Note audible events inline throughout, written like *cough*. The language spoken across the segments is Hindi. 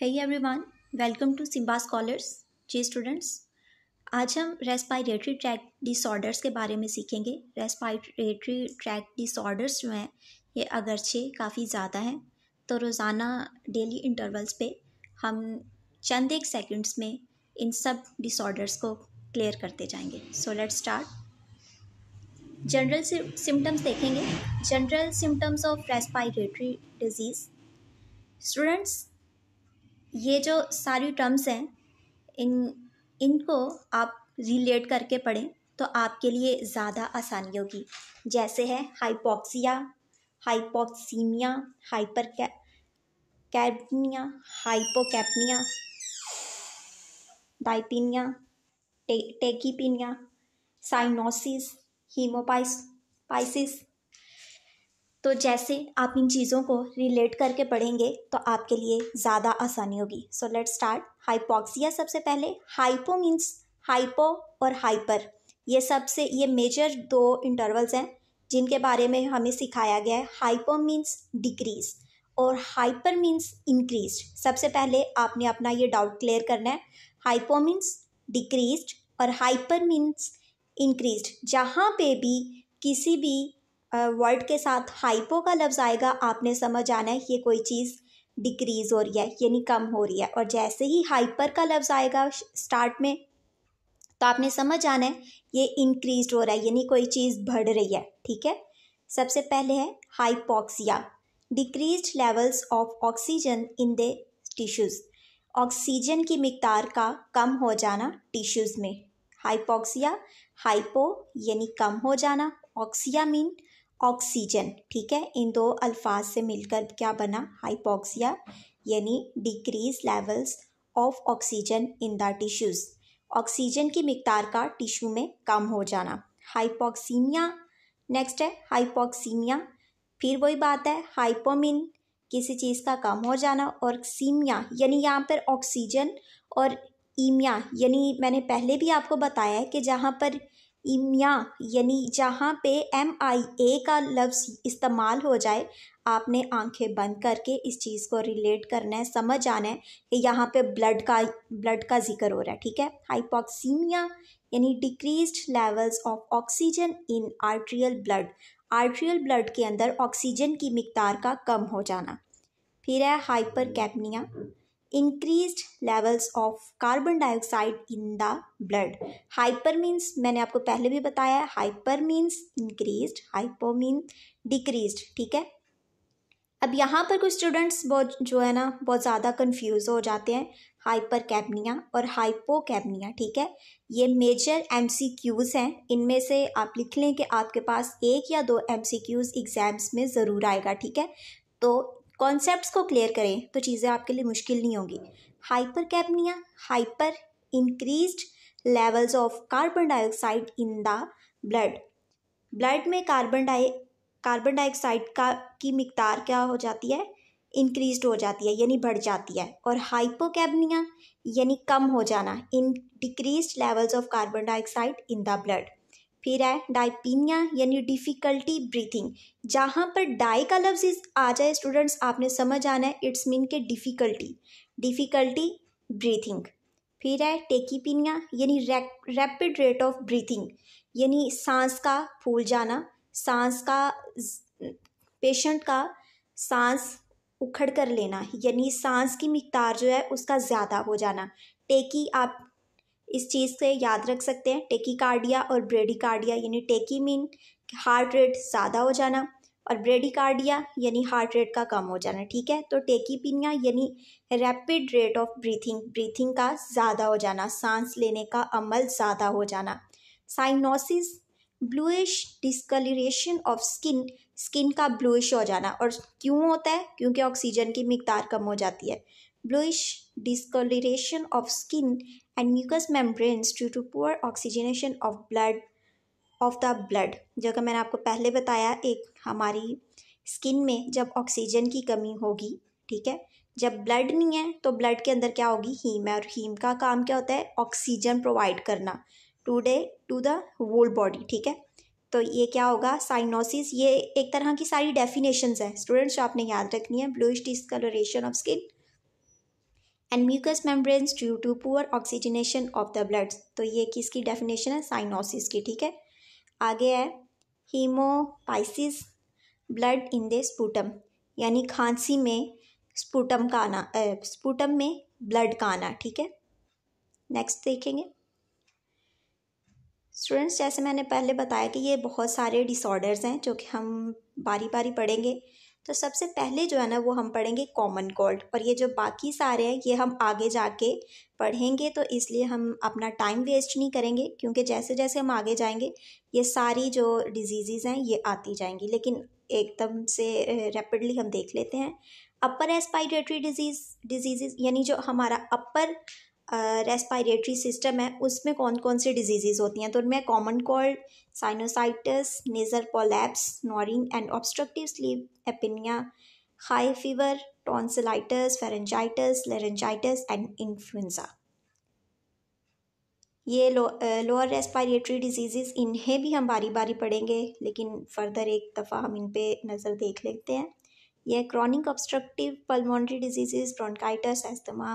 Hey everyone, welcome to Simba scholars जी स्टूडेंट्स आज हम रेस्पायरेटरी ट्रैक डिसऑर्डर्स के बारे में सीखेंगे रेस्पायरेटरी ट्रैक डिसऑर्डर्स जो हैं ये अगरचे काफ़ी ज़्यादा हैं तो रोज़ाना डेली इंटरवल्स पे हम चंद एक सेकंड्स में इन सब डिसऑर्डर्स को क्लियर करते जाएंगे so let start general symptoms देखेंगे general symptoms of respiratory disease students ये जो सारी टर्म्स हैं इन इनको आप रिलेट करके पढ़ें तो आपके लिए ज़्यादा आसानी होगी जैसे है hypoxia hypoxaemia hypercapnia hypocapnia dyspnoea टे, टेकीपिनिया साइनोसिस हीमोपाइस पाइसिस तो जैसे आप इन चीज़ों को रिलेट करके पढ़ेंगे तो आपके लिए ज़्यादा आसानी होगी सो लेट स्टार्ट हाइपोक्सिया सबसे पहले हाइपो मीन्स हाइपो और हाइपर ये सबसे ये मेजर दो इंटरवल्स हैं जिनके बारे में हमें सिखाया गया है हाइपो मीन्स डिक्रीज और हाइपर मीन्स इंक्रीज सबसे पहले आपने अपना ये डाउट क्लियर करना है हाइपो मीन्स डिक्रीज और हाइपर मीन्स इंक्रीज जहाँ पे भी किसी भी वर्ड के साथ हाइपो का लफ्ज़ आएगा आपने समझ आना है ये कोई चीज़ डिक्रीज़ हो रही है यानी कम हो रही है और जैसे ही हाइपर का लफ्ज़ आएगा स्टार्ट में तो आपने समझ आना है ये इंक्रीज हो रहा है यानी कोई चीज़ बढ़ रही है ठीक है सबसे पहले है hypoxia decrease levels of oxygen in the tissues oxygen की मकदार का कम हो जाना टिश्यूज़ में हाइपोक्सिया हाइपो यानी कम हो जाना ऑक्सिया मीन ऑक्सीजन ठीक है इन दो अल्फाज से मिलकर क्या बना हाइपोक्सिया यानी decrease levels of oxygen in the tissues oxygen की मकदार का टिश्यू में कम हो जाना हाइपोक्सीमिया नेक्स्ट है हाइपोक्सीमिया फिर वही बात है हाइपोमिन किसी चीज़ का कम हो जाना और सीमिया यानी यहाँ पर ऑक्सीजन और ईमिया यानी मैंने पहले भी आपको बताया है कि जहाँ पर इमिया यानी जहाँ पे एम आई ए का लफ्ज़ इस्तेमाल हो जाए आपने आंखें बंद करके इस चीज़ को रिलेट करना है समझ आना है कि यहाँ पे ब्लड का ब्लड का जिक्र हो रहा है ठीक है हाइपोक्सीमिया यानी decrease levels of oxygen in arterial blood arterial blood के अंदर ऑक्सीजन की मकदार का कम हो जाना फिर है hypercapnia increase levels of carbon dioxide in the blood hyper means मैंने आपको पहले भी बताया है hyper means increase hypo mean decrease ठीक है अब यहाँ पर कुछ स्टूडेंट्स बहुत जो है ना बहुत ज़्यादा कंफ्यूज हो जाते हैं हाइपर कैपनिया और हाइपो कैपनिया ठीक है ये मेजर एम सी क्यूज़ हैं इनमें से आप लिख लें कि आपके पास एक या दो एम सी क्यूज़ एग्ज़ाम्स में ज़रूर आएगा ठीक है तो कॉन्सेप्ट्स को क्लियर करें तो चीज़ें आपके लिए मुश्किल नहीं होंगी hypercapnia hyper increase levels of carbon dioxide in the blood blood में कार्बन डाई कार्बन डाइऑक्साइड का की मकदार क्या हो जाती है इंक्रीज हो जाती है यानी बढ़ जाती है और हाइपोकैबनिया यानी कम हो जाना in decrease levels of carbon dioxide in the blood फिर है डाइपीनिया यानी डिफ़िकल्टी ब्रीथिंग जहाँ पर डाई का लफ्ज आ जाए स्टूडेंट्स आपने समझ आना है इट्स मीन के डिफ़िकल्टी डिफ़िकल्टी ब्रीथिंग फिर है टेकीपिनिया यानी रैपिड रेट ऑफ ब्रीथिंग यानी सांस का फूल जाना सांस का पेशेंट का सांस उखड़ कर लेना यानी सांस की मकदार जो है उसका ज़्यादा हो जाना टेकी आप इस चीज़ से याद रख सकते हैं कार्डिया और ब्रेडिकार्डिया यानी टेकी मीन हार्ट रेट ज़्यादा हो जाना और ब्रेडिकार्डिया यानी हार्ट रेट का कम हो जाना ठीक है तो टेकीपिनिया यानी rapid rate of breathing breathing का ज़्यादा हो जाना सांस लेने का अमल ज़्यादा हो जाना cyanosis bluish discolouration of skin skin का ब्लूइश हो जाना और क्यों होता है क्योंकि ऑक्सीजन की मकदार कम हो जाती है bluish discoloration of skin and mucous membranes due to poor oxygenation of blood of the blood जो कि मैंने आपको पहले बताया एक हमारी स्किन में जब ऑक्सीजन की कमी होगी ठीक है जब ब्लड नहीं है तो ब्लड के अंदर क्या होगी हीम है और हीम का काम क्या होता है ऑक्सीजन प्रोवाइड करना today to the whole body ठीक है तो ये क्या होगा साइनोसिस ये एक तरह की सारी डेफिनेशंस हैं स्टूडेंट्स जो आपने याद रखनी है bluish discolouration of skin and mucous membranes due to poor oxygenation of the blood तो ये किसकी डेफिनेशन है साइनोसिस की ठीक है आगे है haemoptysis blood in the sputum यानी खांसी में स्पूटम का आना स्पूटम में ब्लड का आना ठीक है नेक्स्ट देखेंगे स्टूडेंट्स जैसे मैंने पहले बताया कि ये बहुत सारे डिसऑर्डर्स हैं जो कि हम बारी बारी पढ़ेंगे तो सबसे पहले जो है ना वो हम पढ़ेंगे कॉमन कोल्ड और ये जो बाकी सारे हैं ये हम आगे जाके पढ़ेंगे तो इसलिए हम अपना टाइम वेस्ट नहीं करेंगे क्योंकि जैसे जैसे हम आगे जाएंगे ये सारी जो डिजीज़ हैं ये आती जाएंगी लेकिन एकदम से रैपिडली हम देख लेते हैं अपर एस्पायरेटरी डिजीज़ डिजीज़ यानी जो हमारा अपर रेस्पायरेटरी सिस्टम है उसमें कौन कौन सी डिजीज़ होती हैं तो उनमें common cold sinusitis nasal polyps snoring and obstructive sleep apnea high fever tonsillitis pharyngitis laryngitis and influenza ये लोअर रेस्पायरेटरी डिजीज़ इन्हें भी हम बारी बारी पढ़ेंगे लेकिन फ़र्दर एक दफ़ा हम इन पर नज़र देख लेते हैं यह chronic obstructive pulmonary disease bronchitis asthma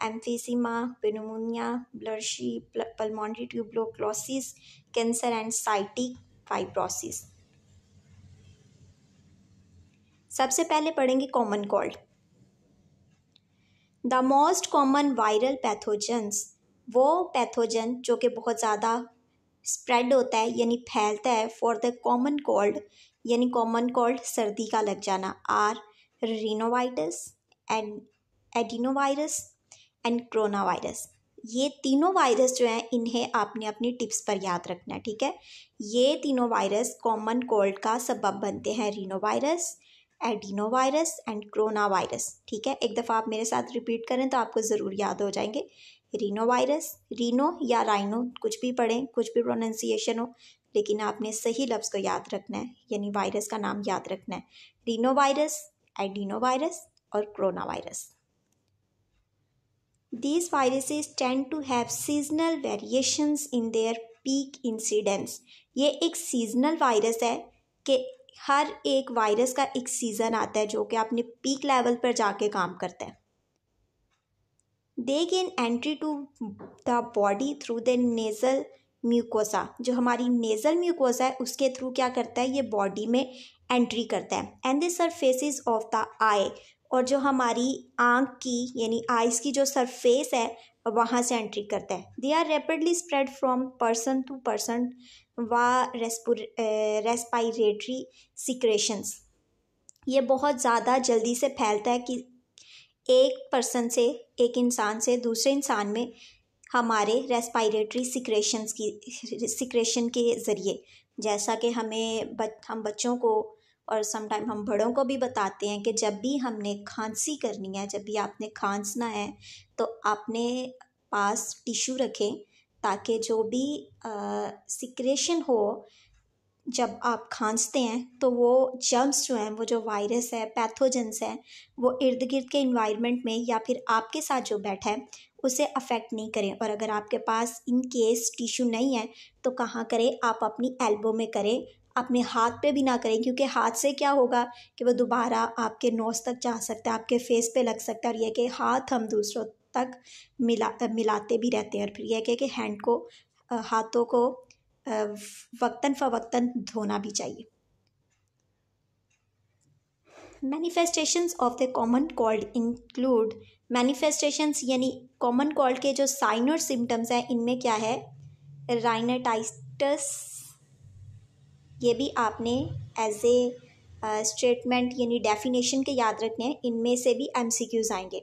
emphysema, pneumonia, pleurisy pulmonary tuberculosis, cancer and cystic fibrosis सबसे पहले पढ़ेंगे common cold the most common viral pathogens वो पैथोजन जो कि बहुत ज़्यादा स्प्रेड होता है यानी फैलता है फॉर द कॉमन कोल्ड यानी कॉमन कोल्ड सर्दी का लग जाना are rhinovirus and adenovirus and coronavirus ये तीनों वायरस जो हैं इन्हें आपने अपनी टिप्स पर याद रखना है ठीक है ये तीनों वायरस कॉमन कोल्ड का सबब बनते हैं rhinovirus adenovirus and coronavirus ठीक है एक दफ़ा आप मेरे साथ रिपीट करें तो आपको ज़रूर याद हो जाएंगे रीनो वायरस रीनो या राइनो कुछ भी पढ़ें कुछ भी प्रोनाउंसिएशन हो लेकिन आपने सही लफ्ज़ को याद रखना है यानी वायरस का नाम याद रखना है रीनो वायरस एडिनो वायरस और coronavirus These viruses tend to have seasonal variations in their peak incidence. ये एक seasonal virus है कि हर एक वायरस का एक सीज़न आता है जो कि अपने पीक लेवल पर जाके काम करता है they gain entry to the body through the nasal mucosa जो हमारी नेज़ल म्यूकोसा है उसके थ्रू क्या करता है ये बॉडी में एंट्री करता है and the surfaces of the eye और जो हमारी आँख की यानी आइज़ की जो सरफेस है वहाँ से एंट्री करता है they are rapidly spread from person to person व रेस्पाइरेटरी सिक्रेशंस ये बहुत ज़्यादा जल्दी से फैलता है कि एक पर्सन से एक इंसान से दूसरे इंसान में हमारे रेस्पाइरेटरी सिक्रेशंस की सिक्रेशन के ज़रिए जैसा कि हमें बच हम बच्चों को और समटाइम हम बड़ों को भी बताते हैं कि जब भी हमने खांसी करनी है जब भी आपने खांसना है तो आपने पास टिशू रखें ताकि जो भी सिक्रेशन हो जब आप खांसते हैं तो वो जर्म्स जो हैं वो जो वायरस है पैथोजेंस हैं वो इर्द गिर्द के इन्वायरमेंट में या फिर आपके साथ जो बैठा है उसे अफेक्ट नहीं करें और अगर आपके पास इन केस टिश्यू नहीं है तो कहाँ करें आप अपनी एल्बो में करें अपने हाथ पे भी ना करें क्योंकि हाथ से क्या होगा कि वो दोबारा आपके नोज़ तक जा सकता है आपके फेस पे लग सकता है और यह कि हाथ हम दूसरों तक मिला मिलाते भी रहते हैं और फिर यह कह कि हैंड को हाथों को वक्ता फ़वक्ता धोना भी चाहिए manifestations of the common cold include manifestations यानी कॉमन कॉल्ड के जो साइन और सिम्टम्स हैं इनमें क्या है राइनाटाइटस ये भी आपने एज ए स्टेटमेंट यानी डेफिनेशन के याद रखने हैं इनमें से भी एम सी क्यूज आएंगे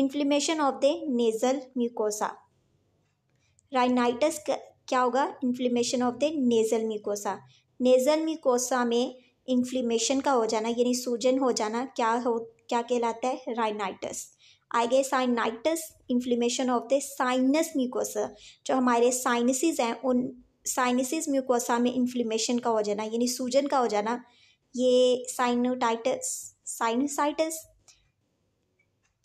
inflammation of the nasal mucosa rhinitis क्या होगा inflammation of the nasal mucosa nasal mucosa में इन्फ्लेमेशन का हो जाना यानी सूजन हो जाना क्या हो क्या कहलाता है राइनाइटस गए sinusitis inflammation of the sinus mucosa जो हमारे साइनसिस हैं उन साइनसिस म्यूकोसा में इन्फ्लेमेशन का हो जाना यानी सूजन का हो जाना ये साइनोटाइटस साइनसाइटस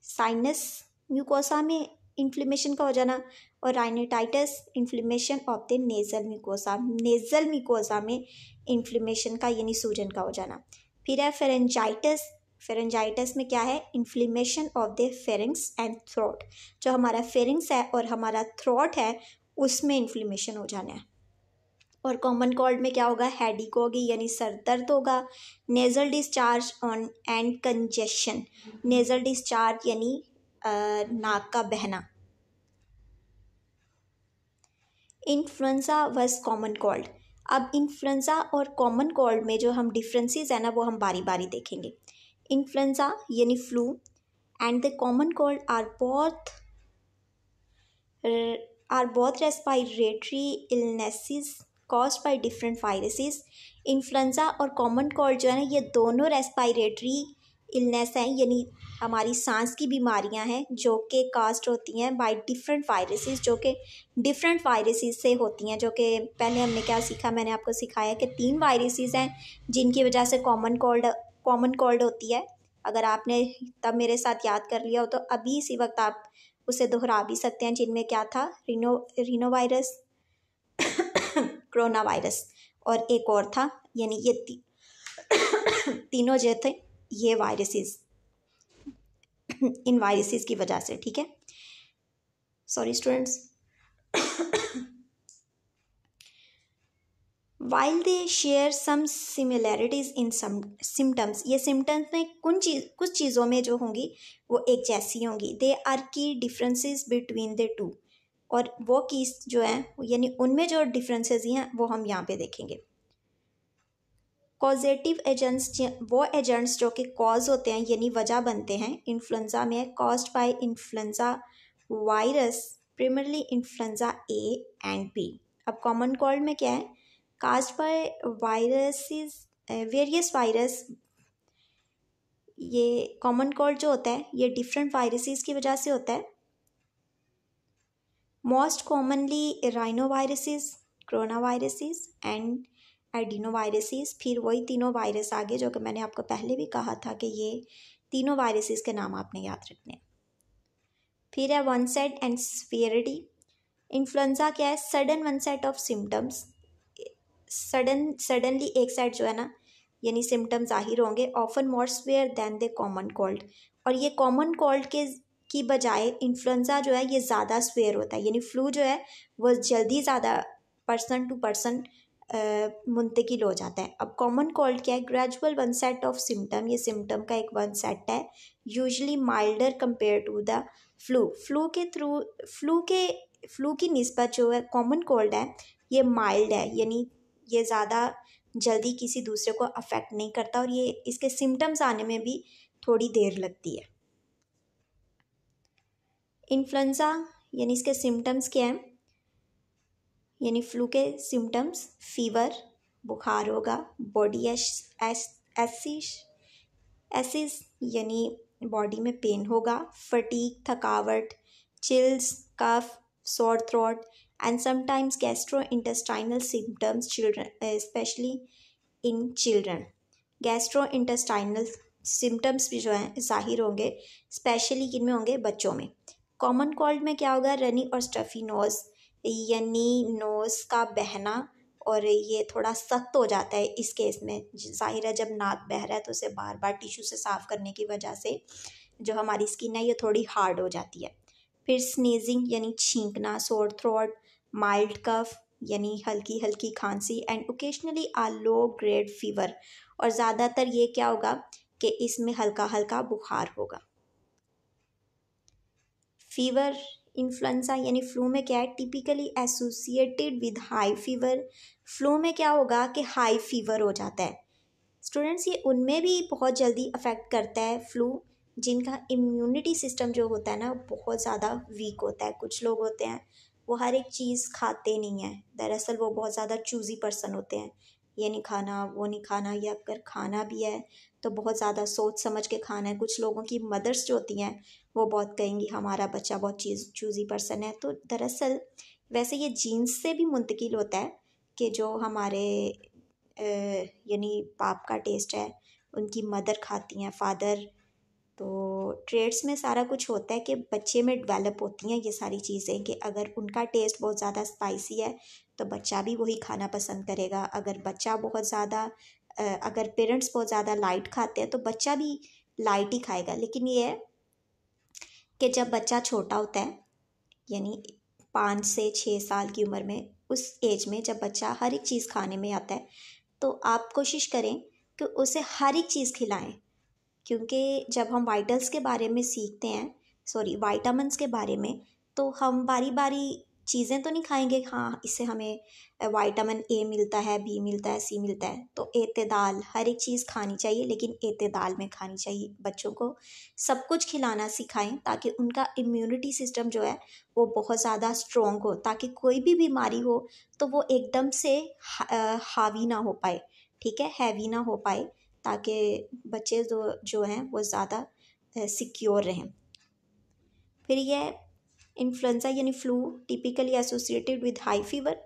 साइनस म्यूकोसा में इन्फ्लेमेशन का हो जाना और rhinitis inflammation of the nasal mucosa nasal mucosa में इन्फ्लेमेशन का यानी सूजन का हो जाना फिर है फेरेंजाइटस फेरेंजाइटस में क्या है inflammation of the pharynx and throat जो हमारा फेरिंग्स है और हमारा थ्रोट है उसमें इन्फ्लेमेशन हो जाना है और कॉमन कॉल्ड में क्या होगा हेडिक होगी यानी सर दर्द होगा nasal discharge on and congestion nasal discharge यानी नाक का बहना इन्फ्लुएंजा वस कॉमन कोल्ड अब इन्फ्लुएंजा और कॉमन कोल्ड में जो हम डिफरेंसेस है ना वो हम बारी बारी देखेंगे इन्फ्लुएंजा यानी flu and the common cold are बहुत आर बहुत respiratory illnesses caused by different viruses influenza और कॉमन कॉल जो है ना ये दोनों रेस्पायरेटरी इलनेस हैं यानी हमारी सांस की बीमारियां हैं जो कि कास्ट होती हैं बाय डिफरेंट वायरसेस जो कि डिफरेंट वायरसेस से होती हैं जो कि पहले हमने क्या सीखा मैंने आपको सिखाया कि तीन वायरसेस हैं जिनकी वजह से कॉमन कोल्ड कॉमन कोल्ड होती है अगर आपने तब मेरे साथ याद कर लिया हो तो अभी इसी वक्त आप उसे दोहरा भी सकते हैं जिनमें क्या था rhino rhinovirus coronavirus और एक और था यानी ये ती, *coughs* तीनों जो थे ये वायरसेस इन वायरसेस की वजह से ठीक है sorry students while they share some similarities in symptoms ये सिम्टम्स में कुछ चीज कुछ चीज़ों में जो होंगी वो एक जैसी होंगी they are key differences between the two और वो कीज़ जो हैं यानी उनमें जो डिफरेंसेस हैं वो हम यहाँ पे देखेंगे कॉजेटिव एजेंट्स वो एजेंट्स जो कि कॉज होते हैं यानी वजह बनते हैं इन्फ्लुंजा में caused by influenza virus primarily influenza A and B अब कॉमन कॉल्ड में क्या है caused by viruses various virus ये कॉमन कॉल्ड जो होता है ये डिफरेंट वायरसेस की वजह से होता है most commonly rhinoviruses coronaviruses and adenoviruses फिर वही तीनों वायरस आ गए जो कि मैंने आपको पहले भी कहा था कि ये तीनों वायरसेस के नाम आपने याद रखने फिर है onset and severity influenza क्या है sudden onset of symptoms sudden suddenly एक साइड जो है ना यानी सिम्टम्स जाहिर होंगे often more severe than the common cold और ये कॉमन कोल्ड के की बजाय इन्फ्लुन्जा जो है ये ज़्यादा स्वेयर होता है यानी फ्लू जो है वो जल्दी ज़्यादा पर्सन टू पर्सन मुंतकिल हो जाता है अब कॉमन कोल्ड क्या है gradual onset of symptom ये सिम्टम का एक वन सेट है usually milder compared to the flu flu के थ्रू फ्लू के फ्लू की नस्बत जो है कॉमन कोल्ड है ये माइल्ड है यानी ये ज़्यादा जल्दी किसी दूसरे को अफेक्ट नहीं करता और ये इसके सिम्टम्स आने में भी थोड़ी देर लगती है इन्फ्लुंजा यानी इसके सिम्टम्स क्या हैं यानी फ्लू के सिम्टम्स फीवर बुखार होगा बॉडी एश एस एसिश एसिस यानी बॉडी में पेन होगा फटीक थकावट chills cough sore throat and sometimes gastrointestinal symptoms children especially in children gastrointestinal symptoms भी जो हैं जाहिर होंगे स्पेशली किन में होंगे बच्चों में कॉमन कॉल्ड में क्या होगा रनी और स्टफ़ी नोज़ यानी नोज़ का बहना और ये थोड़ा सख्त हो जाता है इस केस में ज़ाहिर है जब नाक बह रहा है तो उसे बार बार टिशू से साफ़ करने की वजह से जो हमारी स्किन है ये थोड़ी हार्ड हो जाती है फिर स्नीजिंग यानी छींकना सोर थ्रोट माइल्ड कफ यानी हल्की हल्की खांसी and occasionally a low grade fever और ज़्यादातर ये क्या होगा कि इसमें हल्का हल्का बुखार होगा फीवर इन्फ्लुएंजा यानी फ्लू में क्या है typically associated with high fever flu में क्या होगा कि हाई फीवर हो जाता है स्टूडेंट्स ये उनमें भी बहुत जल्दी अफेक्ट करता है फ्लू जिनका इम्यूनिटी सिस्टम जो होता है ना बहुत ज़्यादा वीक होता है कुछ लोग होते हैं वो हर एक चीज़ खाते नहीं हैं दरअसल वो बहुत ज़्यादा चूजी पर्सन होते हैं ये नहीं खाना वो नहीं खाना या अगर खाना भी है तो बहुत ज़्यादा सोच समझ के खाना है कुछ लोगों की मदर्स जो होती हैं वो बहुत कहेंगी हमारा बच्चा बहुत चीज़ चूज़ी पर्सन है तो दरअसल वैसे ये जीन्स से भी मुंतकिल होता है कि जो हमारे यानी पाप का टेस्ट है उनकी मदर खाती हैं फादर तो ट्रेड्स में सारा कुछ होता है कि बच्चे में डेवलप होती हैं ये सारी चीज़ें कि अगर उनका टेस्ट बहुत ज़्यादा स्पाइसी है तो बच्चा भी वही खाना पसंद करेगा अगर बच्चा बहुत ज़्यादा अगर पेरेंट्स बहुत ज़्यादा लाइट खाते हैं तो बच्चा भी लाइट ही खाएगा लेकिन ये है कि जब बच्चा छोटा होता है यानी पाँच से छः साल की उम्र में उस एज में जब बच्चा हर एक चीज़ खाने में आता है तो आप कोशिश करें कि उसे हर एक चीज़ खिलाएं क्योंकि जब हम वाइटल्स के बारे में सीखते हैं सॉरी वाइटामस के बारे में तो हम बारी बारी चीज़ें तो नहीं खाएंगे हाँ इससे हमें वाइटामिन ए मिलता है बी मिलता है सी मिलता है तो एतदाल हर एक चीज़ खानी चाहिए लेकिन एतदाल में खानी चाहिए बच्चों को सब कुछ खिलाना सिखाएं ताकि उनका इम्यूनिटी सिस्टम जो है वो बहुत ज़्यादा स्ट्रॉन्ग हो ताकि कोई भी बीमारी हो तो वो एकदम से हा, हावी ना हो पाए ठीक है हैवी ना हो पाए ताकि बच्चे जो जो हैं वो ज़्यादा सिक्योर रहें फिर यह इन्फ्लुएंजा यानी flu typically associated with high fever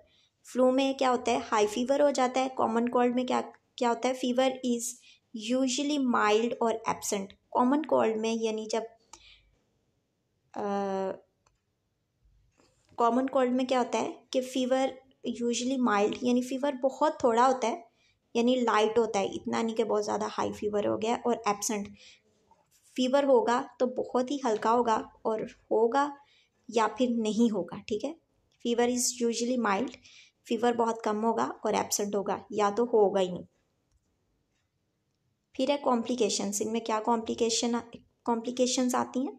flu में क्या होता है हाई फीवर हो जाता है कॉमन कोल्ड में क्या क्या होता है फीवर इज़ यूजली माइल्ड और एबसेंट कॉमन कोल्ड में यानी जब कॉमन कोल्ड में क्या होता है कि फीवर यूजली माइल्ड यानी फीवर बहुत थोड़ा होता है यानी लाइट होता है इतना नहीं कि बहुत ज़्यादा हाई फीवर हो गया और एबसेंट फीवर होगा तो बहुत ही हल्का होगा और होगा या फिर नहीं होगा ठीक है fever is usually mild fever बहुत कम होगा और एबसेंट होगा या तो होगा ही नहीं फिर है कॉम्प्लिकेशंस इनमें क्या कॉम्प्लिकेशन कॉम्प्लिकेशंस आती हैं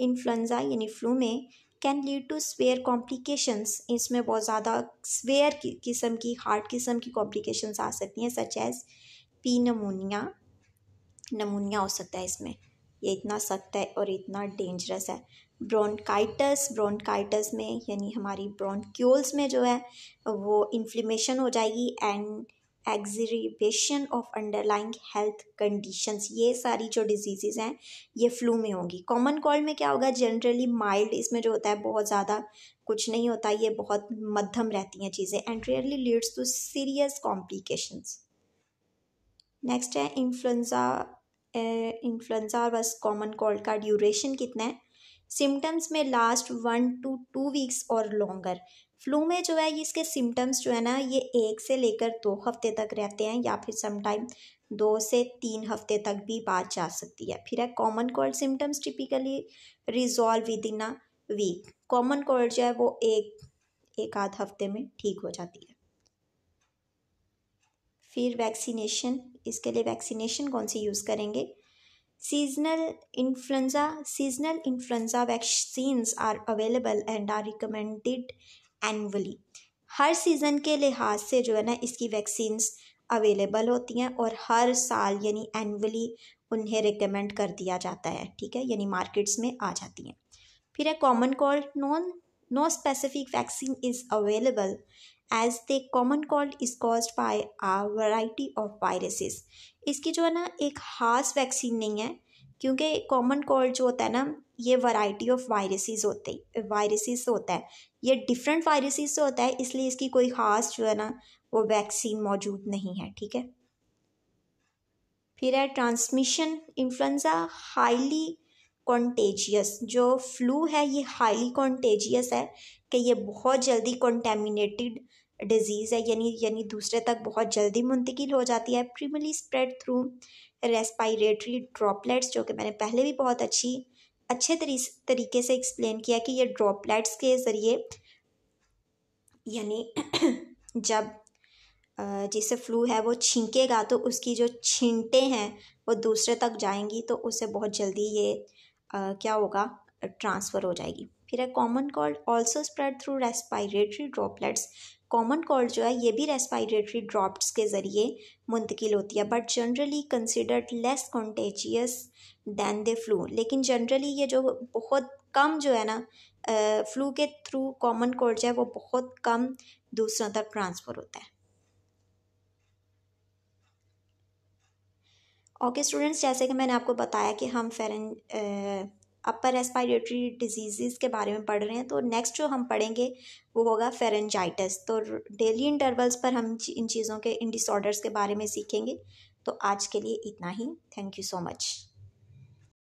इन्फ्लुंज़ा यानी फ्लू में can lead to severe complications इसमें बहुत ज़्यादा स्वेयर किस्म की हार्ट किस्म की कॉम्प्लिकेशंस आ सकती हैं such as pneumonia pneumonia हो सकता है इसमें ये इतना सख्त है और इतना डेंजरस है ब्रोंकाइटस ब्रोंकाइटस में यानी हमारी ब्रोंक्यूल्स में जो है वो इन्फ्लेमेशन हो जाएगी and exacerbation of underlying health conditions ये सारी जो डिजीज़ हैं ये फ्लू में होंगी कॉमन कॉल में क्या होगा जनरली माइल्ड इसमें जो होता है बहुत ज़्यादा कुछ नहीं होता ये बहुत मध्यम रहती हैं चीज़ें and rarely leads to serious complications next है इन्फ्लुंज़ा इन्फ्लुंज़ा बस कॉमन कॉल का ड्यूरेशन कितना है सिम्टम्स में last one to two weeks और लॉन्गर फ्लू में जो है ये इसके सिम्टम्स जो है ना ये एक से लेकर दो हफ्ते तक रहते हैं या फिर समटाइम दो से तीन हफ्ते तक भी बात जा सकती है फिर है common cold symptoms typically resolve within a week common cold जो है वो एक एक आध हफ्ते में ठीक हो जाती है फिर वैक्सीनेशन इसके लिए वैक्सीनेशन कौन सी यूज़ करेंगे seasonal influenza seasonal influenza vaccines are available and are recommended annually हर सीज़न के लिहाज से जो है ना इसकी वैक्सीन अवेलेबल होती हैं और हर साल यानी एनुअली उन्हें रिकमेंड कर दिया जाता है ठीक है यानी मार्केट्स में आ जाती हैं फिर है common cold non no specific vaccine is available as the common cold is caused by a variety of viruses इसकी जो है ना एक ख़ास वैक्सीन नहीं है क्योंकि कॉमन कॉल्ड जो होता है ना ये वैरायटी ऑफ वायरसेस होते वायरसेस होता है ये डिफरेंट वायरसेस से होता है इसलिए इसकी कोई ख़ास जो है ना वो वैक्सीन मौजूद नहीं है ठीक है फिर है ट्रांसमिशन इन्फ्लुएंजा हाईली कॉन्टेजियस जो फ्लू है ये हाईली कॉन्टेजियस है कि ये बहुत जल्दी कॉन्टेमिनेटेड डिजीज़ है यानी यानी दूसरे तक बहुत जल्दी मुंतकिल हो जाती है primarily spread through respiratory droplets जो कि मैंने पहले भी बहुत अच्छी अच्छे तरी तरीके से एक्सप्लेन किया कि ये ड्रॉपलेट्स के ज़रिए यानी *clears throat* जब जिसे फ्लू है वो छींकेगा तो उसकी जो छींटे हैं वो दूसरे तक जाएंगी तो उसे बहुत जल्दी ये आ, क्या होगा ट्रांसफ़र हो जाएगी फिर है common cold also spread through respiratory droplets common cold जो है ये भी रेस्पायरेटरी ड्रॉप्स के ज़रिए मुंतकिल होती है but generally considered less contagious than the flu लेकिन जनरली ये जो बहुत कम जो है ना फ्लू के थ्रू कॉमन कॉल्ड जो है वो बहुत कम दूसरों तक ट्रांसफ़र होता है ओके okay, स्टूडेंट्स जैसे कि मैंने आपको बताया कि हम फेरन अपर रेस्पायरेटरी डिजीज़ के बारे में पढ़ रहे हैं तो नेक्स्ट जो हम पढ़ेंगे वो होगा फेरेंजाइटस तो डेली इंटरवल्स पर हम इन चीज़ों के इन डिसऑर्डर्स के बारे में सीखेंगे तो आज के लिए इतना ही थैंक यू सो मच